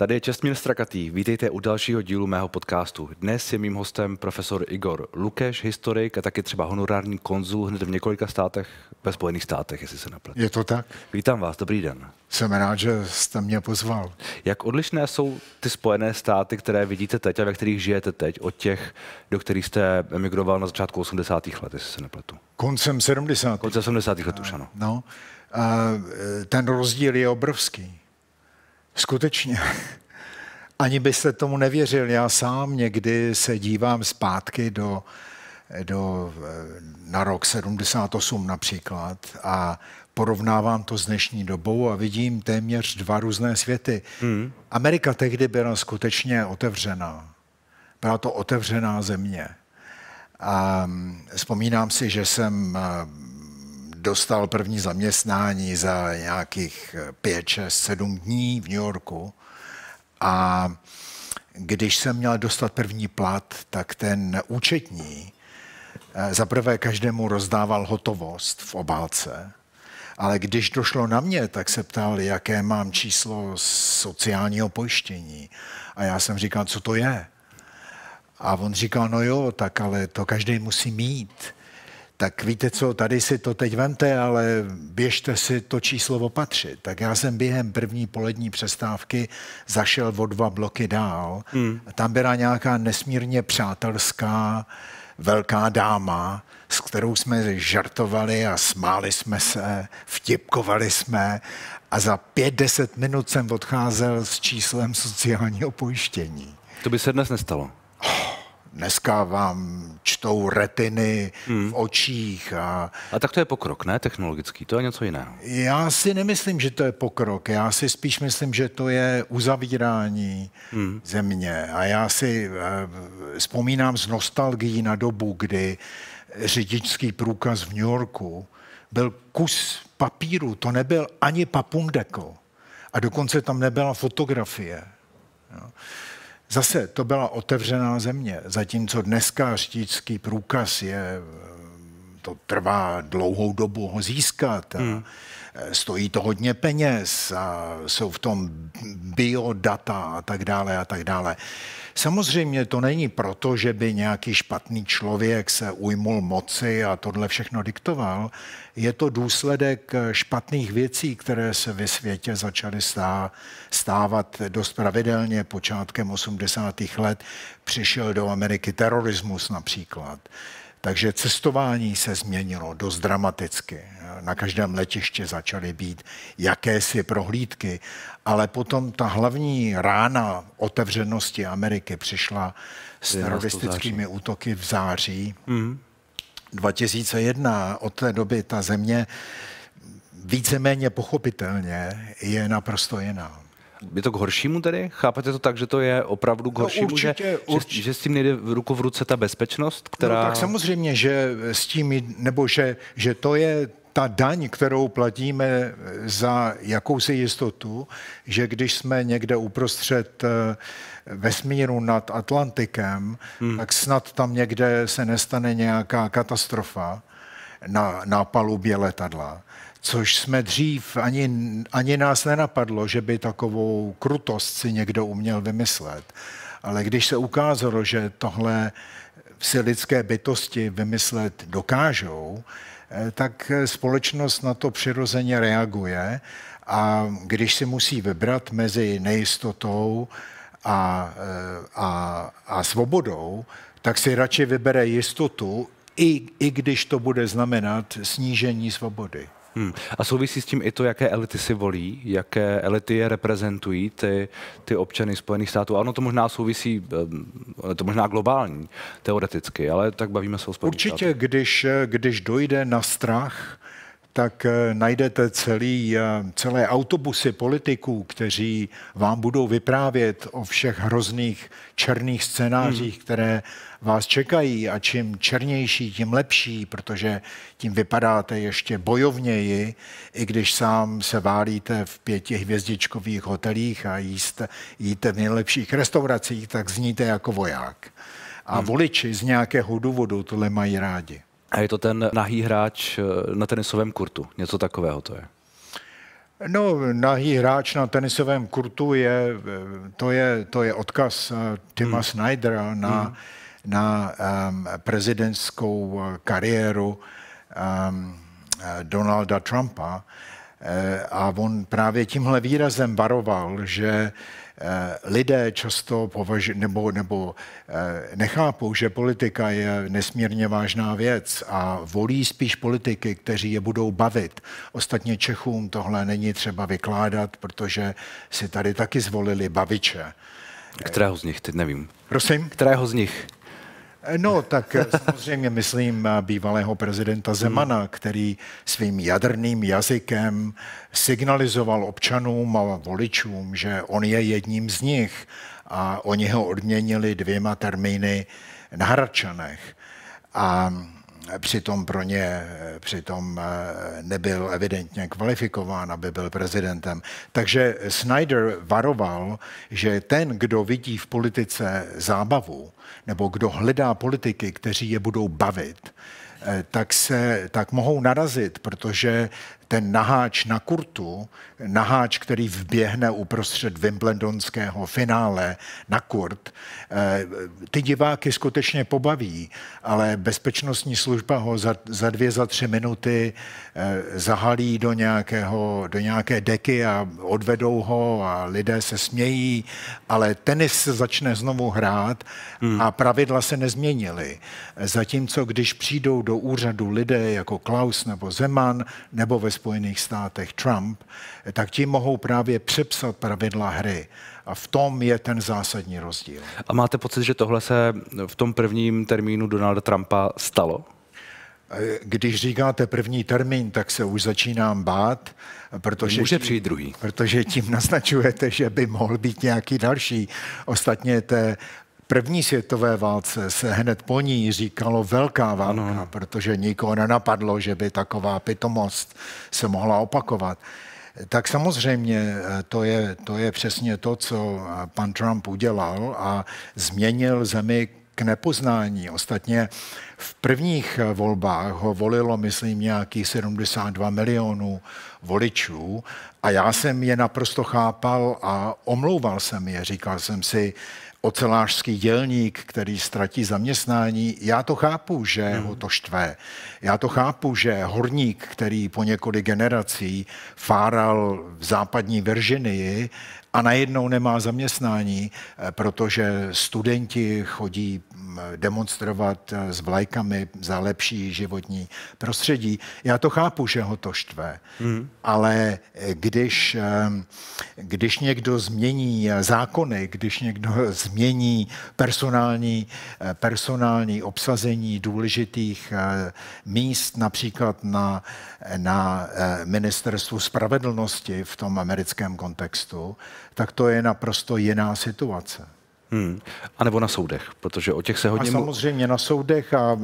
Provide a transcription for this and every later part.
Tady je Čestmír Strakatý, vítejte u dalšího dílu mého podcastu. Dnes je mým hostem profesor Igor Lukeš, historik a taky třeba honorární konzul hned v několika státech, ve Spojených státech, jestli se napletu. Je to tak? Vítám vás, dobrý den. Jsem rád, že jste mě pozval. Jak odlišné jsou ty Spojené státy, které vidíte teď a ve kterých žijete teď, od těch, do kterých jste emigroval na začátku 80. let, jestli se nepletu? Koncem 70. Koncem 70. let už ano. No, e, ten rozdíl je obrovský. Skutečně. Ani byste tomu nevěřil. Já sám někdy se dívám zpátky do, do, eh, na rok 78 například a porovnávám to s dnešní dobou a vidím téměř dva různé světy. Hmm. Amerika tehdy byla skutečně otevřená. Byla to otevřená země. A mm, vzpomínám si, že jsem eh, dostal první zaměstnání za nějakých 5, 6, 7 dní v New Yorku a když jsem měl dostat první plat, tak ten účetní eh, zaprvé každému rozdával hotovost v obálce, ale když došlo na mě, tak se ptal, jaké mám číslo sociálního pojištění. A já jsem říkal, co to je. A on říkal, no jo, tak ale to každý musí mít tak víte co, tady si to teď vemte, ale běžte si to číslo opatřit. Tak já jsem během první polední přestávky zašel o dva bloky dál. Hmm. Tam byla nějaká nesmírně přátelská velká dáma, s kterou jsme žartovali a smáli jsme se, vtipkovali jsme a za pět deset minut jsem odcházel s číslem sociálního pojištění. To by se dnes nestalo. Dneska vám čtou retiny hmm. v očích. A... a tak to je pokrok, ne technologický, to je něco jiného. Já si nemyslím, že to je pokrok. Já si spíš myslím, že to je uzavírání hmm. země. A já si eh, vzpomínám z nostalgií na dobu, kdy řidičský průkaz v New Yorku byl kus papíru, to nebyl ani papundekl. A dokonce tam nebyla fotografie. Jo. Zase to byla otevřená země, zatímco dneska řidičský průkaz je, to trvá dlouhou dobu ho získat. Hmm. A, Eh, stojí to hodně peněz, a jsou v tom biodata a tak dále a tak dále. Samozřejmě to není proto, že by nějaký špatný člověk se ujmul moci a tohle všechno diktoval. Je to důsledek eh, špatných věcí, které se ve světě začaly stávat dost pravidelně. Počátkem 80. let přišel do Ameriky terorismus například. Takže cestování se změnilo dost dramaticky. Na každém letiště začaly být jakési prohlídky, ale potom ta hlavní rána otevřenosti Ameriky přišla s teroristickými útoky v září mm. 2001. Od té doby ta země víceméně pochopitelně je naprosto jiná je to k horšímu tedy? Chápete to tak, že to je opravdu k no, horšímu? No určitě, že, určitě. Že, že s tím nejde v ruku v ruce ta bezpečnost, no, která... No tak samozřejmě, že s tím, nebo že, že to je ta daň, kterou platíme za jakousi jistotu, že když jsme někde uprostřed eh, vesmíru nad Atlantikem, hmm. tak snad tam někde se nestane nějaká katastrofa, na, na palubě letadla. Což jsme dřív, ani, ani nás nenapadlo, že by takovou krutost si někdo uměl vymyslet. Ale když se ukázalo, že tohle si lidské bytosti vymyslet dokážou, eh, tak společnost na to přirozeně reaguje a když si musí vybrat mezi nejistotou a, eh, a, a svobodou, tak si radši vybere jistotu, i, i když to bude znamenat snížení svobody. Hmm. A souvisí s tím i to, jaké elity si volí, jaké elity je reprezentují ty, ty občany Spojených států. Ano, to možná souvisí, eh, to možná globální, teoreticky, ale tak bavíme se o Spojených Určitě, když, eh, když dojde na strach, tak eh, najdete celý, eh, celé autobusy politiků, kteří vám budou vyprávět o všech hrozných černých scénářích, hmm. které vás čekají a čím černější, tím lepší, protože tím vypadáte ještě bojovněji, i když sám se válíte v pěti hvězdičkových hotelích a jíst, jíte v nejlepších restauracích, tak zníte jako voják. A hmm. voliči z nějakého důvodu tohle mají rádi. A je to ten nahý hráč eh, na tenisovém kurtu. Něco takového to je. No, nahý hráč na tenisovém kurtu je, eh, to je, to je odkaz eh, Tima hmm. Snydera na, hmm. na um, prezidentskou kariéru um, Donalda Trumpa. A on právě tímhle výrazem varoval, že Eh, lidé často považují nebo, nebo eh, nechápou, že politika je nesmírně vážná věc a volí spíš politiky, kteří je budou bavit. Ostatně Čechům tohle není třeba vykládat, protože si tady taky zvolili baviče. Kterého z nich, teď nevím. Prosím? Kterého z nich? Eh, no, tak eh, samozřejmě myslím eh, bývalého prezidenta hmm. Zemana, který svým jadrným jazykem signalizoval občanům a voličům, že on je jedním z nich a oni ho odměnili dvěma termíny na Hradčanech. A přitom pro ně přitom eh, nebyl evidentně kvalifikován, aby byl prezidentem. Takže Snyder varoval, že ten, kdo vidí v politice zábavu, nebo kdo hledá politiky, kteří je budou bavit, eh, tak, se, tak mohou narazit, protože ten naháč na kurtu, naháč, který vběhne uprostřed Wimbledonského finále na kurt, eh, ty diváky skutečně pobaví, ale bezpečnostní služba ho za, za dvě, za tři minuty eh, zahalí do, nějakého, do nějaké deky a odvedou ho a lidé se smějí, ale tenis se začne znovu hrát hmm. a pravidla se nezměnily. Zatímco, když přijdou do úřadu lidé jako Klaus nebo Zeman nebo ve Spojených státech Trump, tak ti mohou právě přepsat pravidla hry. A v tom je ten zásadní rozdíl. A máte pocit, že tohle se v tom prvním termínu Donalda Trumpa stalo? Eh, když říkáte první termín, tak se už začínám bát, protože, Může přijít druhý. protože tím naznačujete, že by mohl být nějaký další. Ostatně té první světové válce se hned po ní říkalo velká válka, ano. protože nikoho nenapadlo, že by taková pitomost se mohla opakovat. Tak samozřejmě eh, to je, to je přesně to, co eh, pan Trump udělal a změnil zemi k nepoznání. Ostatně v prvních eh, volbách ho volilo, myslím, nějakých 72 milionů voličů a já jsem je naprosto chápal a omlouval jsem je. Říkal jsem si, ocelářský dělník, který ztratí zaměstnání, já to chápu, že hmm. ho to štve. Já to chápu, že horník, který po několik generací fáral v západní Virginii a najednou nemá zaměstnání, eh, protože studenti chodí Eh, demonstrovat eh, s vlajkami za lepší životní prostředí. Já to chápu, že ho to štve, mm. ale eh, když, když někdo změní zákony, když někdo změní personální, personální obsazení důležitých míst, například na, na ministerstvu spravedlnosti v tom americkém kontextu, tak to je naprosto jiná situace. Hmm. A nebo na soudech, protože o těch se hodně... A samozřejmě na soudech a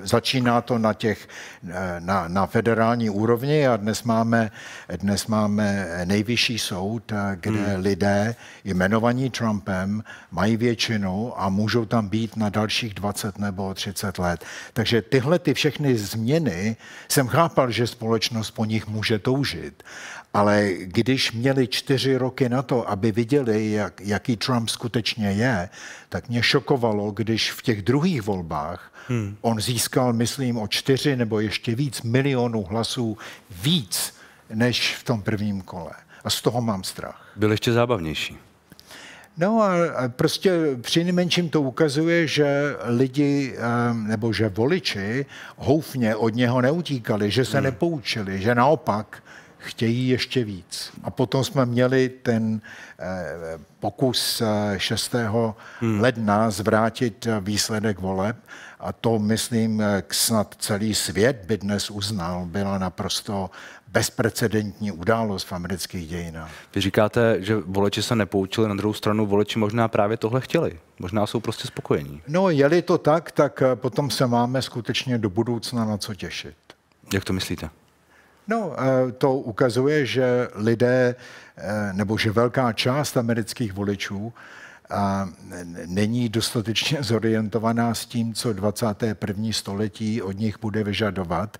e, začíná to na těch, e, na, na federální úrovni a dnes máme, dnes máme nejvyšší soud, e, kde hmm. lidé jmenovaní Trumpem mají většinu a můžou tam být na dalších 20 nebo 30 let. Takže tyhle ty všechny změny jsem chápal, že společnost po nich může toužit, ale když měli čtyři roky na to, aby viděli, jak, jaký Trump skutečně je, tak mě šokovalo, když v těch druhých volbách hmm. on získal, myslím, o čtyři nebo ještě víc milionů hlasů víc než v tom prvním kole. A z toho mám strach. Byl ještě zábavnější. No a prostě při nejmenším to ukazuje, že lidi nebo že voliči houfně od něho neutíkali, že se hmm. nepoučili, že naopak chtějí ještě víc. A potom jsme měli ten eh, pokus 6. Eh, hmm. ledna zvrátit eh, výsledek voleb a to, myslím, snad celý svět by dnes uznal, byla naprosto bezprecedentní událost v amerických dějinách. Vy říkáte, že voleči se nepoučili, na druhou stranu voleči možná právě tohle chtěli. Možná jsou prostě spokojení. No, je-li to tak, tak potom se máme skutečně do budoucna na co těšit. Jak to myslíte? No, to ukazuje, že lidé, eh, nebo že velká část amerických voličů není dostatečně zorientovaná s tím, co 21. století od nich bude vyžadovat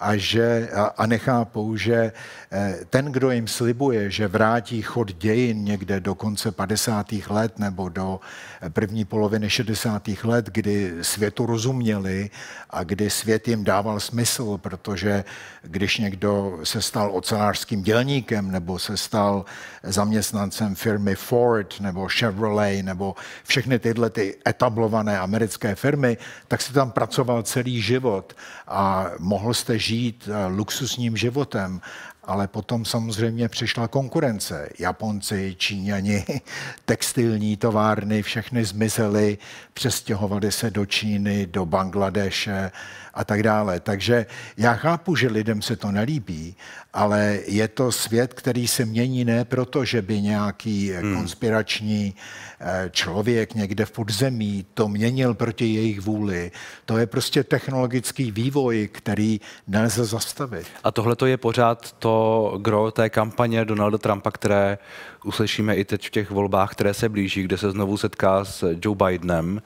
a, že, a, a nechápou, že eh, ten, kdo jim slibuje, že vrátí chod dějin někde do konce 50. let nebo do eh, první poloviny 60. let, kdy světu rozuměli a kdy svět jim dával smysl, protože když někdo se stal ocelářským dělníkem nebo se stal zaměstnancem firmy Ford nebo Chevrolet nebo všechny tyhle ty etablované americké firmy, tak se tam pracoval celý život a mohl jste žít eh, luxusním životem ale potom samozřejmě přišla konkurence. Japonci, Číňani, textilní továrny, všechny zmizely, přestěhovali se do Číny, do Bangladeše a tak dále. Takže já chápu, že lidem se to nelíbí, ale je to svět, který se mění ne proto, že by nějaký eh, hmm. konspirační eh, člověk někde v podzemí to měnil proti jejich vůli. To je prostě technologický vývoj, který nelze zastavit. A tohle to je pořád to, gro té kampaně Donalda Trumpa, které uslyšíme i teď v těch volbách, které se blíží, kde se znovu setká s Joe Bidenem,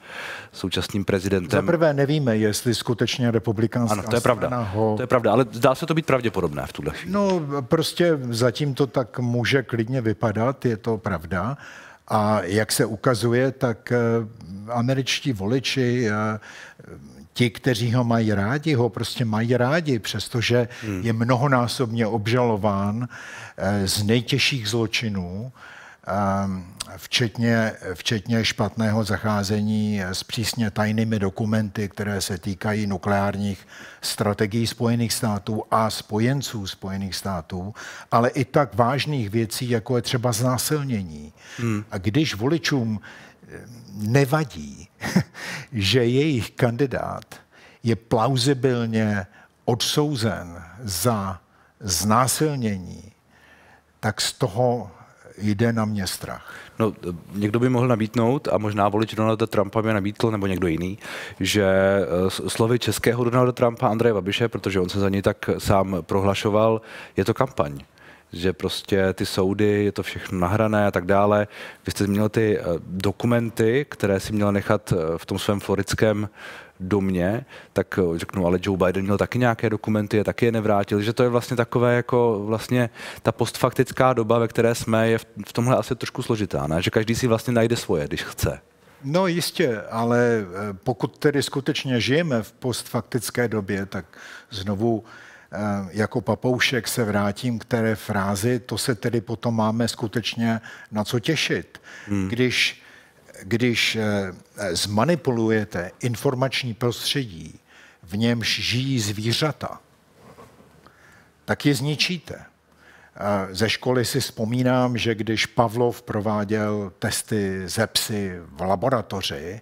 současným prezidentem. Za prvé nevíme, jestli skutečně republikánská ano, to je pravda. Ho... To je pravda, ale zdá se to být pravděpodobné v tuhle chvíli. No, prostě zatím to tak může klidně vypadat, je to pravda. A jak se ukazuje, tak eh, američtí voliči eh, ti, kteří ho mají rádi, ho prostě mají rádi, přestože hmm. je mnohonásobně obžalován eh, z nejtěžších zločinů, ehm, včetně, včetně špatného zacházení eh, s přísně tajnými dokumenty, které se týkají nukleárních strategií Spojených států a spojenců Spojených států, ale i tak vážných věcí, jako je třeba znásilnění. Hmm. A když voličům nevadí, že jejich kandidát je plauzibilně odsouzen za znásilnění, tak z toho jde na mě strach. No, někdo by mohl nabídnout, a možná volič Donalda Trumpa mě nabídl, nebo někdo jiný, že eh, slovy českého Donalda Trumpa Andreje Babiše, protože on se za něj tak sám prohlašoval, je to kampaň že prostě ty soudy, je to všechno nahrané a tak dále. Vy jste zmínil ty eh, dokumenty, které si měl nechat eh, v tom svém florickém domě, tak eh, řeknu, ale Joe Biden měl taky nějaké dokumenty a taky je nevrátil, že to je vlastně takové jako vlastně ta postfaktická doba, ve které jsme, je v tomhle asi trošku složitá, ne? že každý si vlastně najde svoje, když chce. No jistě, ale pokud tedy skutečně žijeme v postfaktické době, tak znovu Eh, jako papoušek se vrátím k té frázi, to se tedy potom máme skutečně na co těšit. Hmm. Když, když eh, zmanipulujete informační prostředí, v němž žijí zvířata, tak je zničíte. Eh, ze školy si vzpomínám, že když Pavlov prováděl testy ze psy v laboratoři,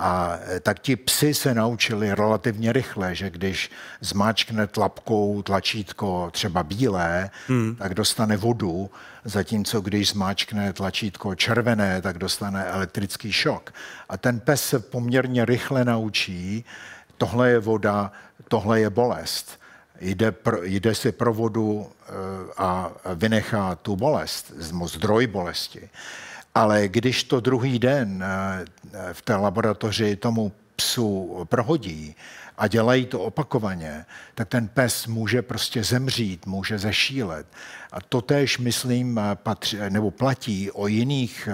a eh, tak ti psi se naučili relativně rychle, že když zmáčkne tlapkou tlačítko třeba bílé, hmm. tak dostane vodu, zatímco když zmáčkne tlačítko červené, tak dostane elektrický šok. A ten pes se poměrně rychle naučí, tohle je voda, tohle je bolest. Jde, pro, jde si pro vodu eh, a vynechá tu bolest, zdroj bolesti. Ale když to druhý den eh, v té laboratoři tomu psu prohodí a dělají to opakovaně, tak ten pes může prostě zemřít, může zešílet. A to tež, myslím, patři, nebo platí o jiných,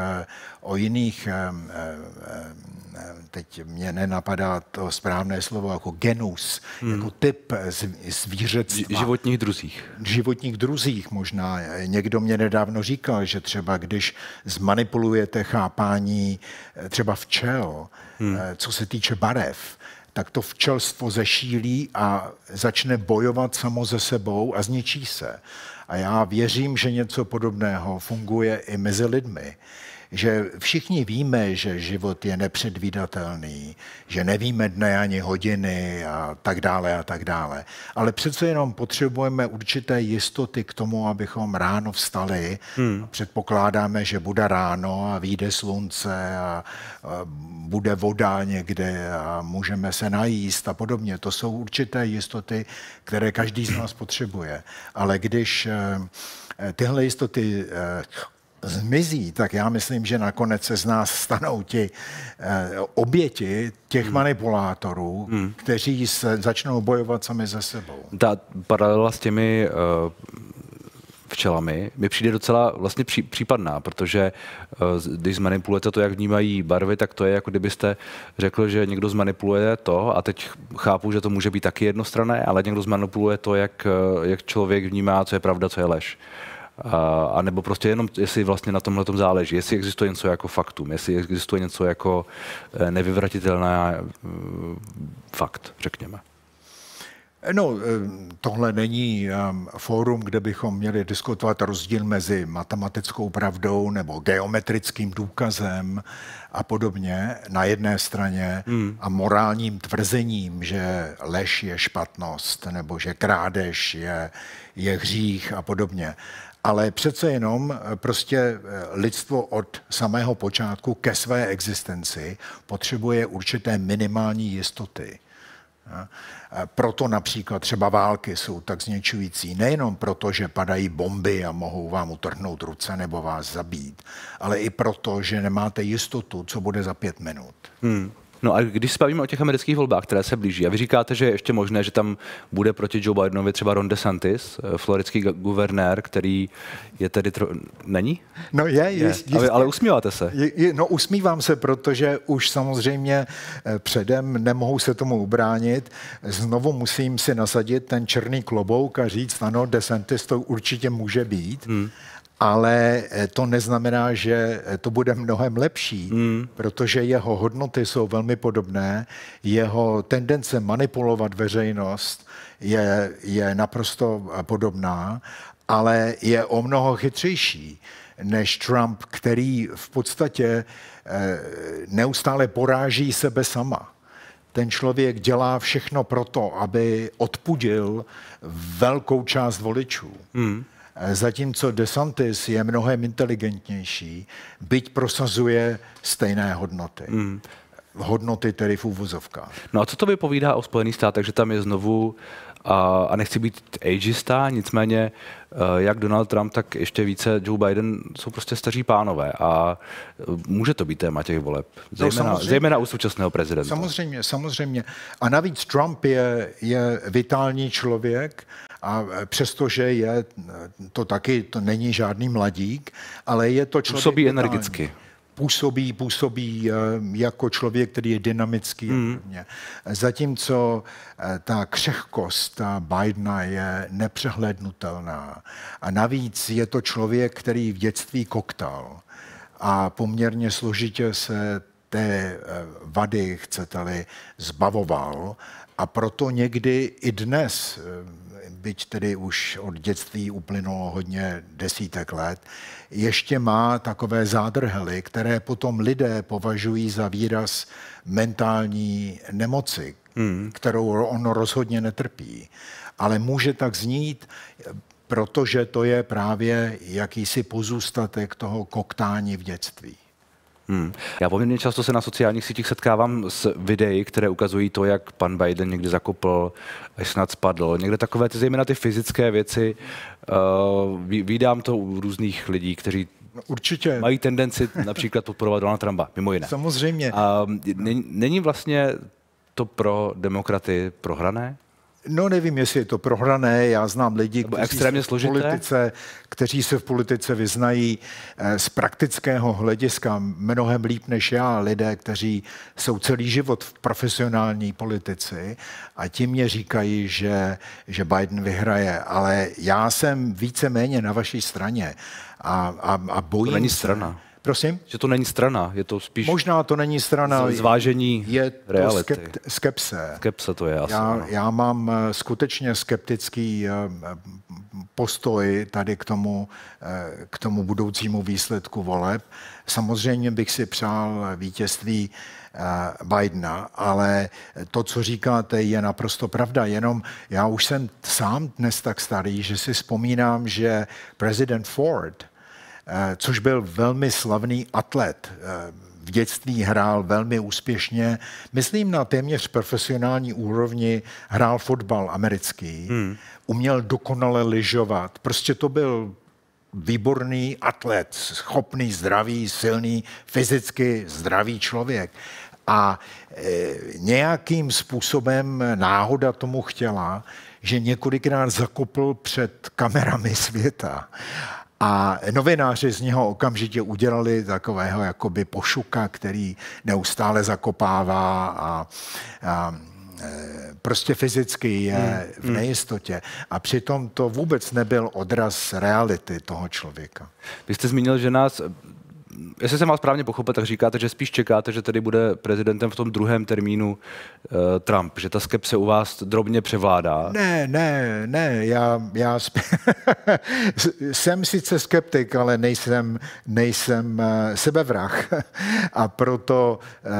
o jiných, eh, eh, teď mě nenapadá to správné slovo, jako genus, hmm. jako typ zvířectva. Životních druzích. Životních druzích možná. Někdo mě nedávno říkal, že třeba když zmanipulujete chápání eh, třeba včel, hmm. Eh, co se týče barev, tak to včelstvo zešílí a začne bojovat samo se sebou a zničí se. A já věřím, že něco podobného funguje i mezi lidmi že všichni víme, že život je nepředvídatelný, že nevíme dne ani hodiny a tak dále a tak dále. Ale přece jenom potřebujeme určité jistoty k tomu, abychom ráno vstali. Hmm. Předpokládáme, že bude ráno a vyjde slunce a, a bude voda někde a můžeme se najíst a podobně. To jsou určité jistoty, které každý z nás potřebuje. Ale když eh, tyhle jistoty eh, zmizí, tak já myslím, že nakonec se z nás stanou ti eh, oběti těch hmm. manipulátorů, hmm. kteří se začnou bojovat sami ze sebou. Ta paralela s těmi eh, včelami mi přijde docela vlastně pří, případná, protože eh, když zmanipulujete to, jak vnímají barvy, tak to je jako kdybyste řekl, že někdo zmanipuluje to a teď chápu, že to může být taky jednostrané, ale někdo zmanipuluje to, jak, eh, jak člověk vnímá, co je pravda, co je lež. A, nebo prostě jenom, jestli vlastně na tomhle záleží, jestli existuje něco jako faktum, jestli existuje něco jako eh, nevyvratitelná eh, fakt, řekněme. No, eh, tohle není ehm, fórum, kde bychom měli diskutovat rozdíl mezi matematickou pravdou nebo geometrickým důkazem a podobně na jedné straně mm. a morálním tvrzením, že lež je špatnost nebo že krádež je, je hřích a podobně ale přece jenom eh, prostě eh, lidstvo od samého počátku ke své existenci potřebuje určité minimální jistoty. Eh, proto například třeba války jsou tak zničující, nejenom proto, že padají bomby a mohou vám utrhnout ruce nebo vás zabít, ale i proto, že nemáte jistotu, co bude za pět minut. Hmm. No a když se bavíme o těch amerických volbách, které se blíží, a vy říkáte, že je ještě možné, že tam bude proti Joe Bidenovi třeba Ron DeSantis, eh, floridský guvernér, který je tedy... Tro... Není? No je, je. je. Jistě. Ale, ale usmíváte se. Je, je, no usmívám se, protože už samozřejmě eh, předem nemohu se tomu ubránit. Znovu musím si nasadit ten černý klobouk a říct, ano, DeSantis to určitě může být. Hmm ale eh, to neznamená, že eh, to bude mnohem lepší, mm. protože jeho hodnoty jsou velmi podobné, jeho tendence manipulovat veřejnost je, je naprosto eh, podobná, ale je o mnoho chytřejší než Trump, který v podstatě neustále poráží sebe sama ten člověk dělá všechno proto, aby odpudil velkou část voličů. Mm. Eh, zatímco DeSantis je mnohem inteligentnější, byť prosazuje stejné hodnoty. Mm. Hodnoty tedy v úvozovkách. No a co to vypovídá o Spojených státech, že tam je znovu, a, a nechci být ageista, nicméně eh, jak Donald Trump, tak ještě více Joe Biden jsou prostě staří pánové a eh, může to být téma těch voleb, no, zejména, no, zejména u současného prezidenta. Samozřejmě, samozřejmě. A navíc Trump je, je vitální člověk, a e, přestože je e, to taky, to není žádný mladík, ale je to člověk... Působí vitální. energicky působí, působí e, jako člověk, který je dynamický. Mm. Zatímco ta křehkost ta Bidena je nepřehlednutelná. A navíc je to člověk, který v dětství koktal a poměrně složitě se té vady, chcete-li, zbavoval. A proto někdy i dnes byť tedy už od dětství uplynulo hodně desítek let, ještě má takové zádrhely, které potom lidé považují za výraz mentální nemoci, mm. kterou on rozhodně netrpí. Ale může tak znít, protože to je právě jakýsi pozůstatek toho koktání v dětství. Hmm. Já poměrně často se na sociálních sítích setkávám s videí, které ukazují to, jak pan Biden někdy zakopl, až snad spadl. Někde takové ty, zejména ty fyzické věci. Uh, vídám to u různých lidí, kteří no, Určitě. Mají tendenci například podporovat Donald Trumpa, mimo jiné. Samozřejmě. A není vlastně to pro demokraty prohrané? No nevím, jestli je to prohrané. Já znám lidi, kteří extrémně v politice, kteří se v politice vyznají eh, z praktického hlediska mnohem líp než já. Lidé, kteří jsou celý život v profesionální politici a ti mě říkají, že, že Biden vyhraje. Ale já jsem více-méně na vaší straně a, a, a bojím to není strana. se. Prosím? Že to není strana, je to spíš... Možná to není strana. Zvážení Je to reality. Skept, skepse. Skepse to je asi. Já, no. já mám eh, skutečně skeptický eh, postoj tady k tomu, eh, k tomu budoucímu výsledku voleb. Samozřejmě bych si přál vítězství Bidena, ale to, co říkáte, je naprosto pravda. Jenom já už jsem sám dnes tak starý, že si vzpomínám, že prezident Ford – Eh, což byl velmi slavný atlet. Eh, v dětství hrál velmi úspěšně. Myslím na téměř profesionální úrovni, hrál fotbal americký, hmm. uměl dokonale lyžovat. Prostě to byl výborný atlet, schopný, zdravý, silný, fyzicky zdravý člověk. A e, nějakým způsobem náhoda tomu chtěla, že několikrát zakopl před kamerami světa. A novináři z něho okamžitě udělali takového jakoby pošuka, který neustále zakopává a, a e, prostě fyzicky je hmm, v hmm. nejistotě. A přitom to vůbec nebyl odraz reality toho člověka. Vy jste zmínil, že nás jestli jsem vás správně pochopil, tak říkáte, že spíš čekáte, že tady bude prezidentem v tom druhém termínu uh, Trump, že ta skepse u vás drobně převládá. Ne, ne, ne, já, já sp- jsem sice skeptik, ale nejsem, nejsem uh, sebevrah a proto uh,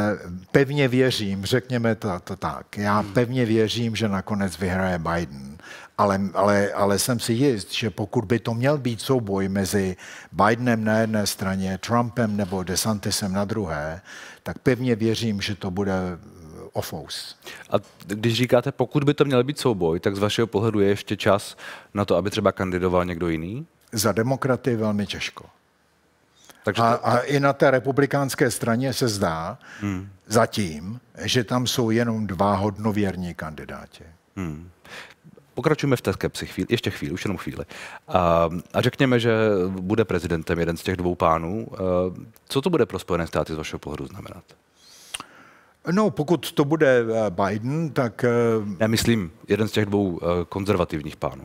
pevně věřím, řekněme to, to tak, já hmm. pevně věřím, že nakonec vyhraje Biden ale, ale, ale jsem si jist, že pokud by to měl být souboj mezi Bidenem na jedné straně, Trumpem nebo DeSantisem na druhé, tak pevně věřím, že to bude eh, ofous. A když říkáte, pokud by to měl být souboj, tak z vašeho pohledu je ještě čas na to, aby třeba kandidoval někdo jiný? Za demokraty velmi těžko. Takže a, a i na té republikánské straně se zdá hmm. zatím, že tam jsou jenom dva hodnověrní kandidáti. Hmm pokračujeme v té skepsi chvíli, ještě chvíli, už jenom chvíli. A, a řekněme, že bude prezidentem jeden z těch dvou pánů. Co to bude pro Spojené státy z vašeho pohledu znamenat? No, pokud to bude eh, Biden, tak... Eh, Já myslím, jeden z těch dvou eh, konzervativních pánů.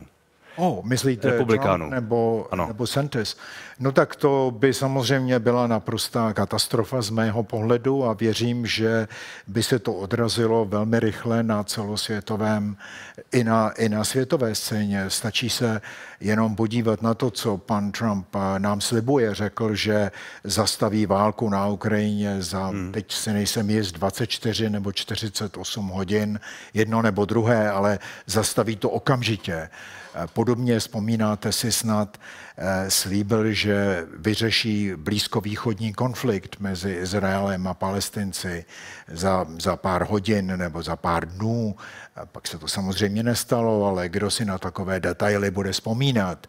Oh, myslíte republikánů. Trump nebo, ano. nebo Santis. No tak to by samozřejmě byla naprostá katastrofa z mého pohledu a věřím, že by se to odrazilo velmi rychle na celosvětovém i na, i na světové scéně. Stačí se jenom podívat na to, co pan Trump eh, nám slibuje. Řekl, že zastaví válku na Ukrajině za, hmm. teď si nejsem jist, 24 nebo 48 hodin, jedno nebo druhé, ale zastaví to okamžitě. Podobně vzpomínáte si snad Eh, slíbil, že vyřeší blízkovýchodní konflikt mezi Izraelem a Palestinci za, za pár hodin nebo za pár dnů. A pak se to samozřejmě nestalo, ale kdo si na takové detaily bude vzpomínat.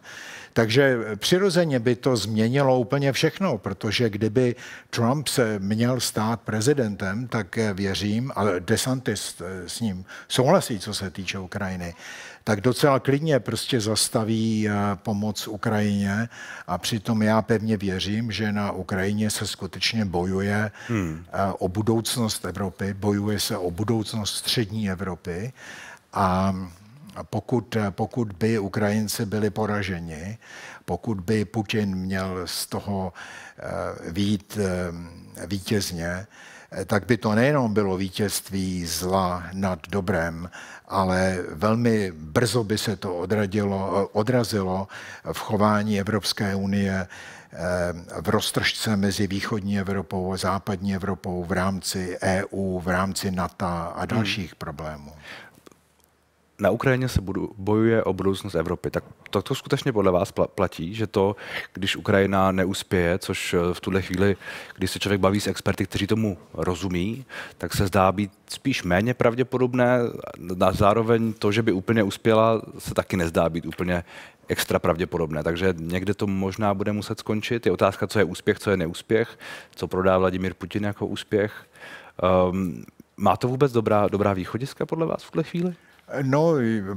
Takže přirozeně by to změnilo úplně všechno, protože kdyby Trump se měl stát prezidentem, tak eh, věřím, a DeSantis eh, s ním souhlasí, co se týče Ukrajiny, tak docela klidně prostě zastaví pomoc Ukrajině Ukrajině a přitom já pevně věřím, že na Ukrajině se skutečně bojuje hmm. Eh, o budoucnost Evropy, bojuje se o budoucnost střední Evropy a pokud, pokud by Ukrajinci byli poraženi, pokud by Putin měl z toho eh, vít eh, vítězně, tak by to nejenom bylo vítězství zla nad dobrem, ale velmi brzo by se to odradilo, odrazilo v chování Evropské unie eh, v roztržce mezi východní Evropou a západní Evropou v rámci EU, v rámci NATO a hmm. dalších hmm. problémů na Ukrajině se budu, bojuje o budoucnost Evropy. Tak to, to skutečně podle vás platí, že to, když Ukrajina neuspěje, což eh, v tuhle chvíli, když se člověk baví s experty, kteří tomu rozumí, tak se zdá být spíš méně pravděpodobné. Na zároveň to, že by úplně uspěla, se taky nezdá být úplně extra pravděpodobné. Takže někde to možná bude muset skončit. Je otázka, co je úspěch, co je neúspěch, co prodá Vladimír Putin jako úspěch. Um, má to vůbec dobrá, dobrá východiska podle vás v tuhle chvíli? No,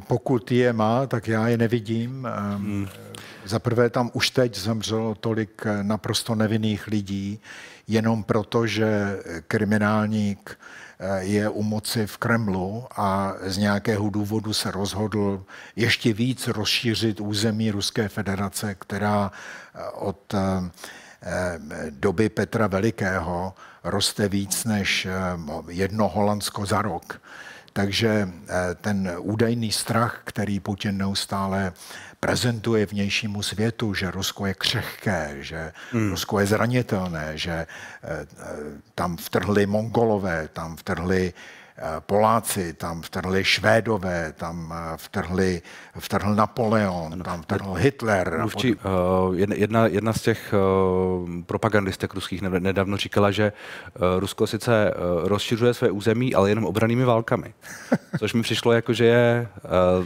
pokud je má, tak já je nevidím. Ehm, hmm. Za prvé tam už teď zemřelo tolik eh, naprosto nevinných lidí, jenom proto, že kriminálník eh, je u moci v Kremlu a z nějakého důvodu se rozhodl ještě víc rozšířit území Ruské federace, která eh, od doby Petra Velikého roste víc než jedno Holandsko za rok. Takže eh, ten údajný strach, který Putin neustále prezentuje vnějšímu světu, že Rusko je křehké, že hmm. Rusko je zranitelné, že eh, eh, tam vtrhli Mongolové, tam vtrhli Eh, Poláci, tam vtrhli Švédové, tam eh, vtrhli, vtrhl Napoleon, ano. tam vtrhl eh, Hitler. Mluvčí, jedna, jedna z těch propagandistek ruských nedávno říkala, že Rusko sice rozšiřuje své území, ale jenom obranými válkami. Což mi přišlo jako, že je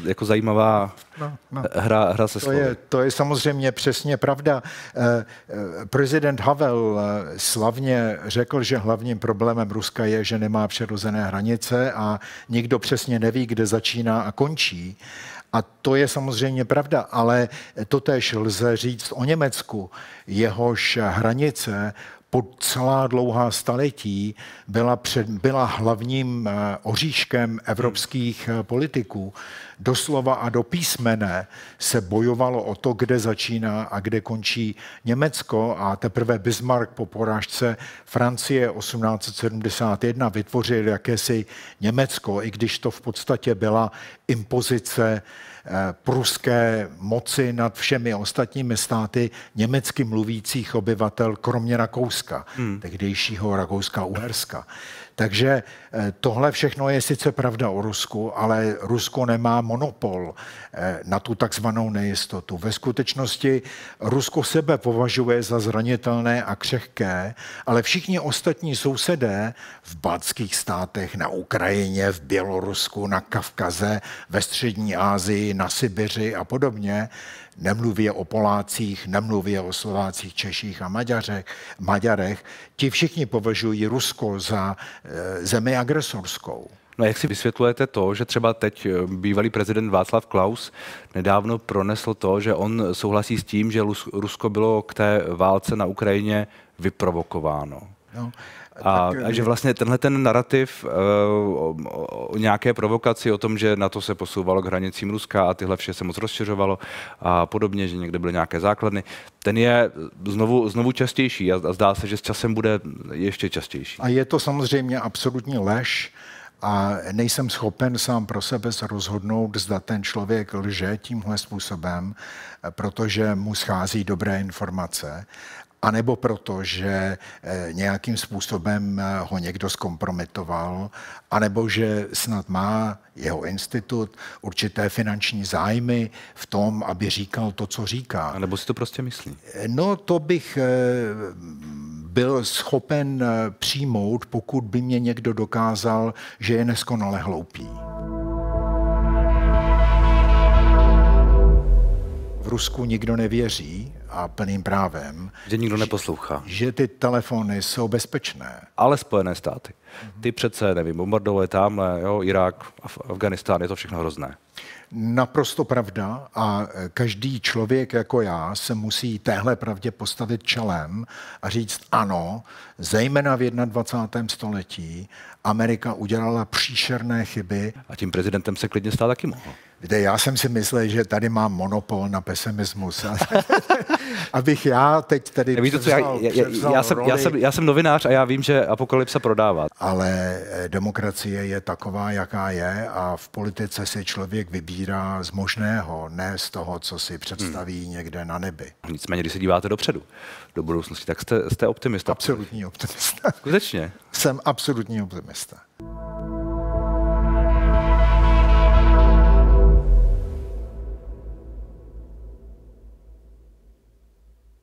jako zajímavá no, no. Hra, hra se to slovy. Je, to je samozřejmě přesně pravda. Prezident Havel slavně řekl, že hlavním problémem Ruska je, že nemá přirozené hranice hranice a nikdo přesně neví, kde začíná a končí. A to je samozřejmě pravda, ale to tež lze říct o Německu. Jehož hranice po celá dlouhá staletí byla, před, byla hlavním eh, oříškem evropských eh, politiků doslova a do písmene se bojovalo o to, kde začíná a kde končí Německo a teprve Bismarck po porážce Francie 1871 vytvořil jakési Německo, i když to v podstatě byla impozice eh, pruské moci nad všemi ostatními státy německy mluvících obyvatel, kromě Rakouska, hmm. tehdejšího Rakouska-Uherska. Takže eh, tohle všechno je sice pravda o Rusku, ale Rusko nemá monopol eh, na tu takzvanou nejistotu. Ve skutečnosti Rusko sebe považuje za zranitelné a křehké, ale všichni ostatní sousedé v baltských státech, na Ukrajině, v Bělorusku, na Kavkaze, ve střední Asii, na Sibiři a podobně, nemluví o Polácích, nemluví o Slovácích, Češích a Maďarech, Maďarech. Ti všichni považují Rusko za eh, zemi agresorskou. No jak si vysvětlujete to, že třeba teď eh, bývalý prezident Václav Klaus nedávno pronesl to, že on souhlasí s tím, že Rusko bylo k té válce na Ukrajině vyprovokováno? No, a, takže vlastně tenhle ten narrativ eh, o, o, o nějaké provokaci, o tom, že na to se posouvalo k hranicím Ruska a tyhle vše se moc rozšiřovalo a podobně, že někde byly nějaké základny, ten je znovu, znovu častější a zdá se, že s časem bude ještě častější. A je to samozřejmě absolutní lež a nejsem schopen sám pro sebe se rozhodnout, zda ten člověk lže tímhle způsobem, protože mu schází dobré informace anebo proto, že eh, nějakým způsobem eh, ho někdo zkompromitoval, anebo že snad má jeho institut určité finanční zájmy v tom, aby říkal to, co říká. A nebo si to prostě myslí? Eh, no, to bych byl schopen přijmout, pokud by mě někdo dokázal, že je neskonale hloupý. V Rusku nikdo nevěří, a plným právem. Že nikdo neposlouchá. Že, ty telefony jsou bezpečné. Ale Spojené státy. Ty přece, nevím, bombardovali tamhle, jo, Irák, Af- Afganistán, je to všechno hrozné. Naprosto pravda a eh, každý člověk jako já se musí téhle pravdě postavit čelem a říct ano, zejména v 21. století Amerika udělala příšerné chyby. A tím prezidentem se klidně stát taky mohl. Víte, já jsem si myslel, že tady mám monopol na pesimismus. Abych já teď tady Nevíte, převzal, co, já, já, já, já, jsem, já, jsem, já jsem novinář a já vím, že apokalypsa prodává. Ale eh, demokracie je taková, jaká je a v politice si člověk vybírá z možného, ne z toho, co si představí hmm. někde na nebi. Nicméně, když se díváte dopředu, do budoucnosti, tak jste, jste optimista. Absolutní optimista. Skutečně? Jsem absolutní optimista.